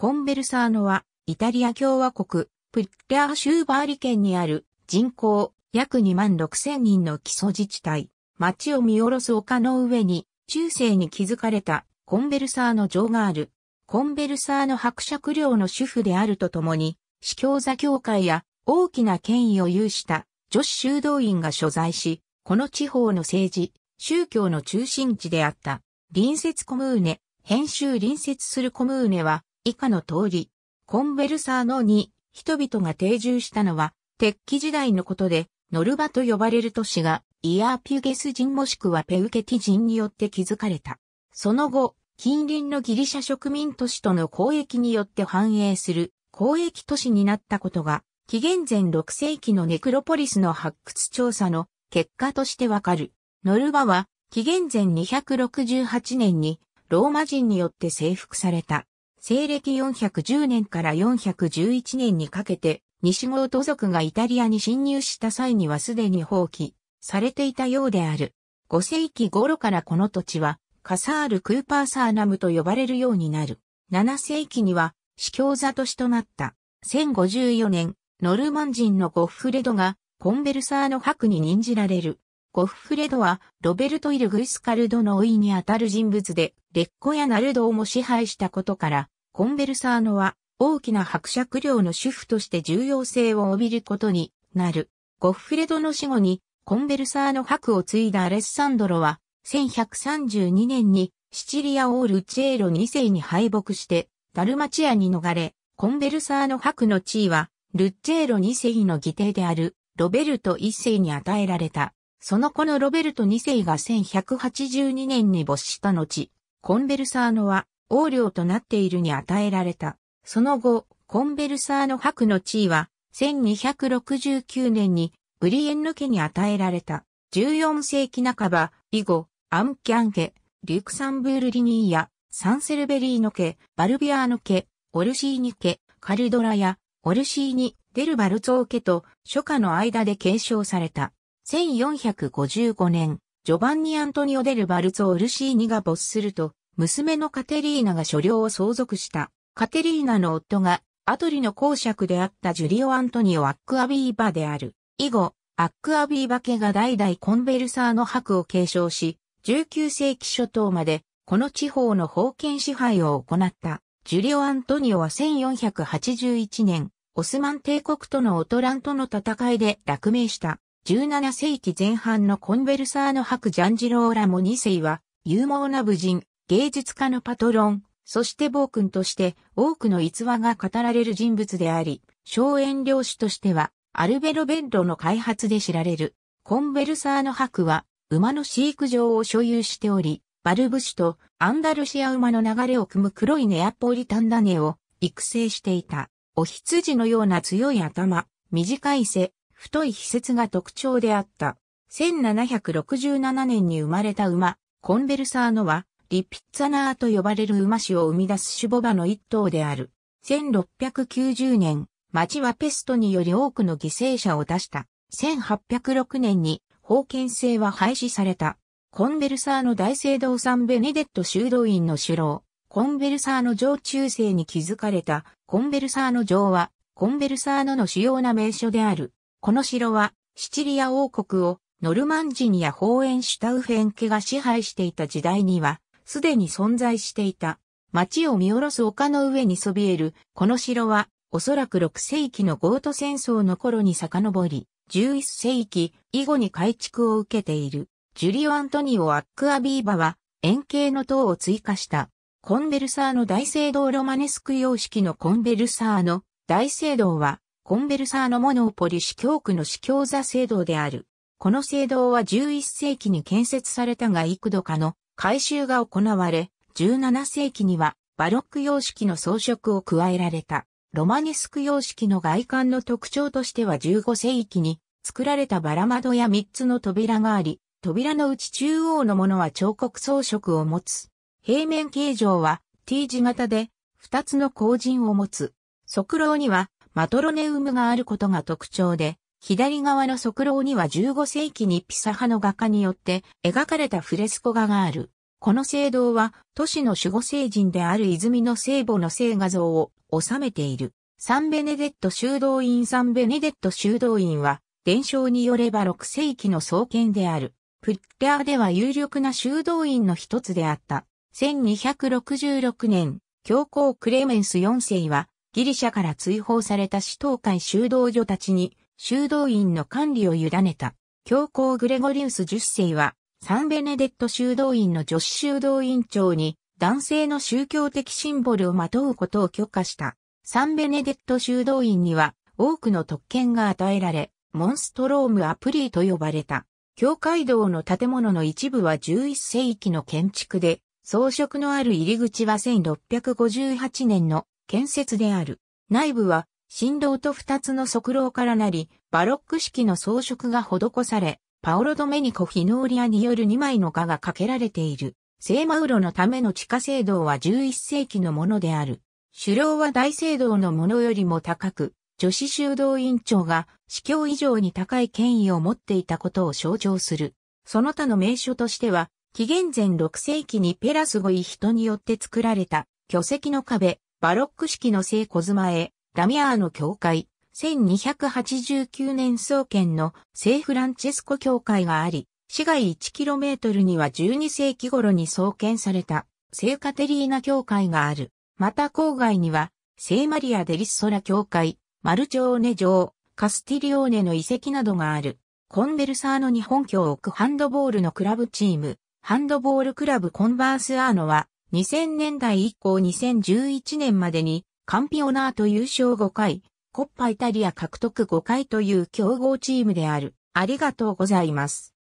コンベルサーノは、イタリア共和国、プッリアーシューバーリ県にある人口約2万6千人の基礎自治体。町を見下ろす丘の上に、中世に築かれたコンベルサーノ城がある。コンベルサーノ伯爵領の主婦であるとともに、司教座協会や大きな権威を有した女子修道院が所在し、この地方の政治、宗教の中心地であった。隣接コムーネ、編集隣接するコムーネは、以下の通り、コンベルサーノに人々が定住したのは、鉄器時代のことで、ノルバと呼ばれる都市が、イヤーピュゲス人もしくはペウケティ人によって築かれた。その後、近隣のギリシャ植民都市との交易によって繁栄する交易都市になったことが、紀元前6世紀のネクロポリスの発掘調査の結果としてわかる。ノルバは紀元前268年にローマ人によって征服された。西暦410年から411年にかけて、西郷都族がイタリアに侵入した際にはすでに放棄されていたようである。5世紀頃からこの土地は、カサール・クーパーサーナムと呼ばれるようになる。7世紀には、司教座都市となった。1054年、ノルマン人のゴッフレドが、コンベルサーの白に任じられる。ゴッフレドは、ロベルト・イルグイス・カルドの老いにあたる人物で、レッコやナルドをも支配したことから、コンベルサーノは、大きな伯爵領の主婦として重要性を帯びることになる。ゴッフレドの死後に、コンベルサーノ伯を継いだアレッサンドロは、1132年に、シチリア王ルチェーロ2世に敗北して、ダルマチアに逃れ、コンベルサーノ伯の地位は、ルッチェーロ2世の義弟である、ロベルト1世に与えられた。その子のロベルト2世が1182年に没した後、コンベルサーノは王領となっているに与えられた。その後、コンベルサーノ伯の地位は、1269年にブリエンヌ家に与えられた。14世紀半ば、以後、アンキャン家、リュクサンブールリニーや、サンセルベリーノ家、バルビアーノ家、オルシーニ家、カルドラや、オルシーニ、デルバルツォー家と、初夏の間で継承された。1455年、ジョバンニ・アントニオ・デル・バルツォ・ルシーニが没すると、娘のカテリーナが所領を相続した。カテリーナの夫が、アトリの公爵であったジュリオ・アントニオ・アック・アビーバである。以後、アック・アビーバ家が代々コンベルサーの白を継承し、19世紀初頭まで、この地方の封建支配を行った。ジュリオ・アントニオは1481年、オスマン帝国とのオトランとの戦いで落命した。17世紀前半のコンベルサーノク・ジャンジローラモ2世は、勇猛な武人、芸術家のパトロン、そして暴君として多くの逸話が語られる人物であり、荘園領主としては、アルベロベッドの開発で知られる。コンベルサーノクは、馬の飼育場を所有しており、バルブ種とアンダルシア馬の流れを組む黒いネアポリタンダネを育成していた。お羊のような強い頭、短い背、太い秘説が特徴であった。1767年に生まれた馬、コンベルサーノは、リピッツァナーと呼ばれる馬種を生み出す種母馬の一頭である。1690年、町はペストにより多くの犠牲者を出した。1806年に、封建制は廃止された。コンベルサーノ大聖堂サンベネデット修道院の首楼、コンベルサーノ城中世に築かれた、コンベルサーノ城は、コンベルサーノの主要な名所である。この城は、シチリア王国をノルマン人やホーエンシュタウフェン家が支配していた時代には、すでに存在していた。町を見下ろす丘の上にそびえる、この城は、おそらく6世紀のゴート戦争の頃に遡り、11世紀以後に改築を受けている。ジュリオ・アントニオ・アック・アビーバは、円形の塔を追加した。コンベルサーの大聖堂ロマネスク様式のコンベルサーの大聖堂は、コンベルサーノモノーポリ市教区の市教座制度である。この制度は11世紀に建設されたが幾度かの改修が行われ、17世紀にはバロック様式の装飾を加えられた。ロマネスク様式の外観の特徴としては15世紀に作られたバラ窓や3つの扉があり、扉のうち中央のものは彫刻装飾を持つ。平面形状は T 字型で2つの後陣を持つ。側廊にはマトロネウムがあることが特徴で、左側の側廊には15世紀にピサ派の画家によって描かれたフレスコ画がある。この聖堂は都市の守護聖人である泉の聖母の聖画像を収めている。サンベネデット修道院サンベネデット修道院は伝承によれば6世紀の創建である。プッテアでは有力な修道院の一つであった。1266年、教皇クレメンス4世はギリシャから追放された死闘会修道女たちに修道院の管理を委ねた教皇グレゴリウス10世はサンベネデット修道院の女子修道院長に男性の宗教的シンボルをまとうことを許可した。サンベネデット修道院には多くの特権が与えられ、モンストロームアプリーと呼ばれた。教会堂の建物の一部は11世紀の建築で、装飾のある入り口は1658年の建設である。内部は、振動と二つの側廊からなり、バロック式の装飾が施され、パオロ・ドメニコ・フィノーリアによる2枚の画がかけられている。聖マウロのための地下聖堂は11世紀のものである。狩猟は大聖堂のものよりも高く、女子修道院長が司教以上に高い権威を持っていたことを象徴する。その他の名所としては、紀元前6世紀にペラスゴイ人によって作られた巨石の壁、バロック式の聖小妻へ、ラミアーの教会、1289年創建の聖フランチェスコ教会があり、市街 1km には12世紀頃に創建された聖カテリーナ教会がある。また郊外には、聖マリア・デリッソラ教会、マルチョーネ城、カスティリオーネの遺跡などがある。コンベルサーノ日本教区ハンドボールのクラブチーム、ハンドボールクラブコンバースアーノは、2000年代以降2011年までに、カンピオナート優勝5回、コッパイタリア獲得5回という強豪チームである。ありがとうございます。